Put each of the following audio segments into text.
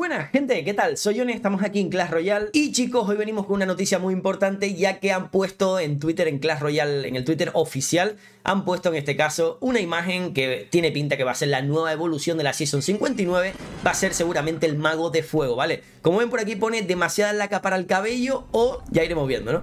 Buenas, gente, ¿qué tal? Soy Oni, estamos aquí en Clash Royale y chicos, hoy venimos con una noticia muy importante ya que han puesto en Twitter, en Clash Royale, en el Twitter oficial, han puesto en este caso una imagen que tiene pinta que va a ser la nueva evolución de la Season 59, va a ser seguramente el mago de fuego, ¿vale? Como ven por aquí pone demasiada laca para el cabello o ya iremos viendo, ¿no?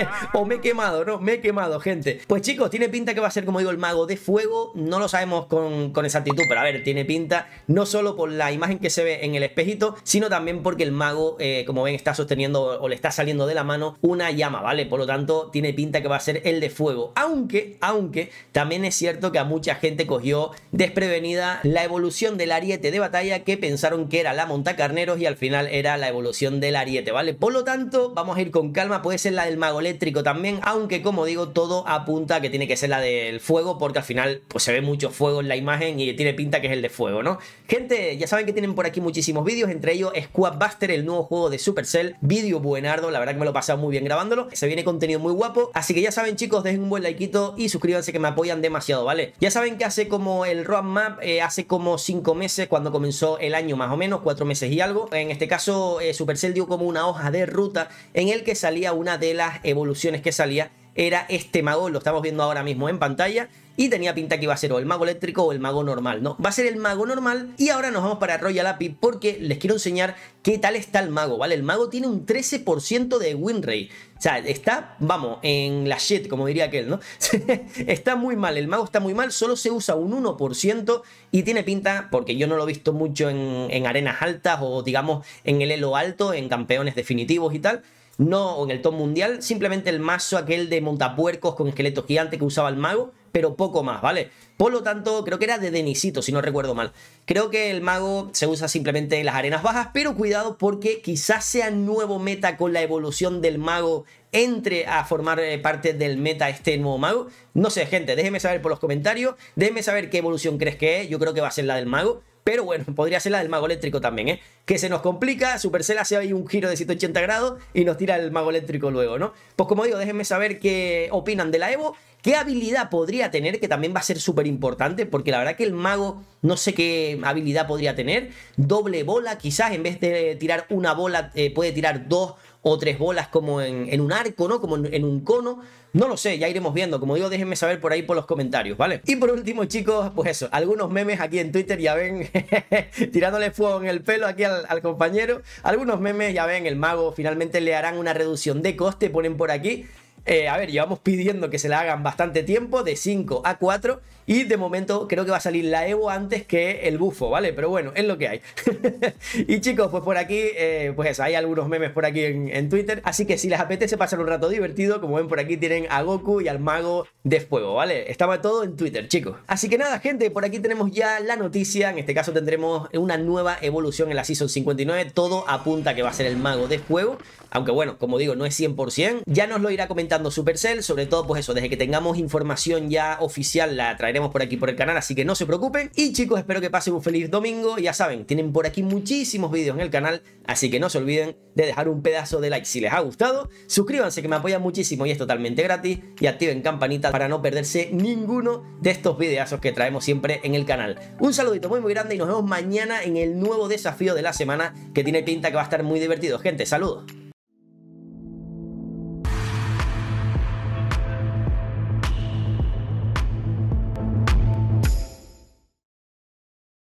o me he quemado, ¿no? Me he quemado, gente. Pues chicos, tiene pinta que va a ser, como digo, el mago de fuego, no lo sabemos con, con exactitud, pero a ver, tiene pinta no solo por la imagen que se ve en el espejo, sino también porque el mago, eh, como ven, está sosteniendo o le está saliendo de la mano una llama, ¿vale? Por lo tanto, tiene pinta que va a ser el de fuego. Aunque, aunque, también es cierto que a mucha gente cogió desprevenida la evolución del ariete de batalla que pensaron que era la monta carneros y al final era la evolución del ariete, ¿vale? Por lo tanto, vamos a ir con calma, puede ser la del mago eléctrico también, aunque como digo, todo apunta a que tiene que ser la del fuego porque al final pues se ve mucho fuego en la imagen y tiene pinta que es el de fuego, ¿no? Gente, ya saben que tienen por aquí muchísimos vídeos, entre ellos Buster, el nuevo juego de Supercell, vídeo buenardo, la verdad que me lo he pasado muy bien grabándolo, se viene contenido muy guapo, así que ya saben chicos, dejen un buen like y suscríbanse que me apoyan demasiado, ¿vale? Ya saben que hace como el roadmap, eh, hace como 5 meses cuando comenzó el año más o menos, 4 meses y algo, en este caso eh, Supercell dio como una hoja de ruta en el que salía una de las evoluciones que salía era este mago, lo estamos viendo ahora mismo en pantalla, y tenía pinta que iba a ser o el mago eléctrico o el mago normal, ¿no? Va a ser el mago normal y ahora nos vamos para Royal API porque les quiero enseñar qué tal está el mago, ¿vale? El mago tiene un 13% de win o sea, está, vamos, en la shit, como diría aquel, ¿no? está muy mal, el mago está muy mal, solo se usa un 1% y tiene pinta, porque yo no lo he visto mucho en, en arenas altas o digamos en el elo alto, en campeones definitivos y tal, no, en el top mundial, simplemente el mazo aquel de montapuercos con esqueletos gigante que usaba el mago, pero poco más, ¿vale? Por lo tanto, creo que era de Denisito, si no recuerdo mal. Creo que el mago se usa simplemente en las arenas bajas, pero cuidado porque quizás sea nuevo meta con la evolución del mago entre a formar eh, parte del meta este nuevo mago. No sé, gente, déjenme saber por los comentarios, déjenme saber qué evolución crees que es, yo creo que va a ser la del mago. Pero bueno, podría ser la del mago eléctrico también, ¿eh? Que se nos complica, Supercell hace ahí un giro de 180 grados y nos tira el mago eléctrico luego, ¿no? Pues como digo, déjenme saber qué opinan de la Evo ¿Qué habilidad podría tener? Que también va a ser súper importante, porque la verdad que el mago no sé qué habilidad podría tener. Doble bola, quizás en vez de tirar una bola, eh, puede tirar dos o tres bolas como en, un arco, ¿no? Como en, un cono. No lo sé, ya iremos viendo. Como digo, déjenme saber por ahí por los comentarios, ¿vale? Y por último, chicos, pues eso, algunos memes aquí en Twitter, ya ven, tirándole fuego en el pelo aquí al, al, compañero. Algunos memes, ya ven, el mago finalmente le harán una reducción de coste, ponen por aquí. Eh, a ver, llevamos pidiendo que se la hagan bastante tiempo, de 5 a 4, y de momento creo que va a salir la Evo antes que el bufo, ¿vale? Pero bueno, es lo que hay. y chicos, pues por aquí, eh, pues eso, hay algunos memes por aquí en, Twitter, así que si les apetece pasar un rato divertido, como ven por aquí tienen a Goku y al mago de fuego, ¿vale? Estaba todo en Twitter, chicos. Así que nada, gente, por aquí tenemos ya la noticia, en este caso tendremos una nueva evolución en la Season 59, todo apunta que va a ser el mago de fuego, aunque bueno, como digo, no es 100%, ya nos lo irá comentando Supercell, sobre todo pues eso, desde que tengamos información ya oficial la traeremos por aquí por el canal, así que no se preocupen. Y chicos, espero que pasen un feliz domingo, ya saben, tienen por aquí muchísimos vídeos en el canal, así que no se olviden de dejar un pedazo de like si les ha gustado, suscríbanse que me apoyan muchísimo y es totalmente gratis y activen campanita para no perderse ninguno de estos videazos que traemos siempre en el canal. Un saludito muy muy grande y nos vemos mañana en el nuevo desafío de la semana que tiene pinta que va a estar muy divertido. Gente, saludos.